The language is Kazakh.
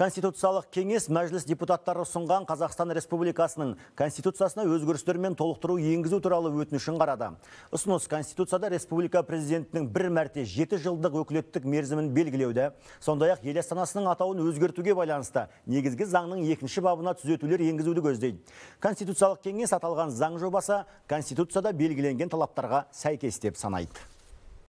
Конституциялық кеңес мәжіліс депутаттары ұсынған Қазақстан Республикасының Конституциясына өзгерістер мен толықтыру енгізу туралы өтінішін қарады. Ұсыныс Конституцияда Республика президентінің бір мәрте жеті жылдық өкілеттік мерзімін белгілеуді, сондай-ақ ел астанасының атауын өзгертуге байланысты негізгі заңның екінші бабына түзетулер енгізуді көздейді. Конституциялық кеңес аталған заң жобасы Конституцияда белгіленген талаптарға сәйкес деп санайды.